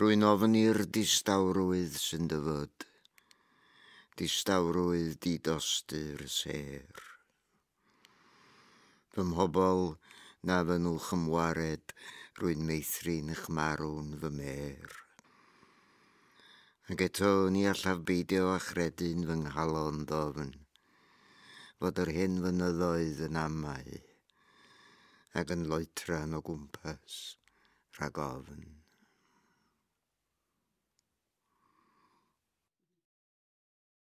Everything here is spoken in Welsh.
rwy'n ofyn i'r distawrwydd sy'n dyfod, distawrwydd dostu'r ser. Fy mhobol na fy nhw'ch ymwared, rwy'n meithrin eich marwn fy mer. Ac eto ni allaf beidio a chredu'n fy nghalon ddofn, fod yr hyn fynyddoedd yn amau, ac yn loetran o gwmpas rhag ofn.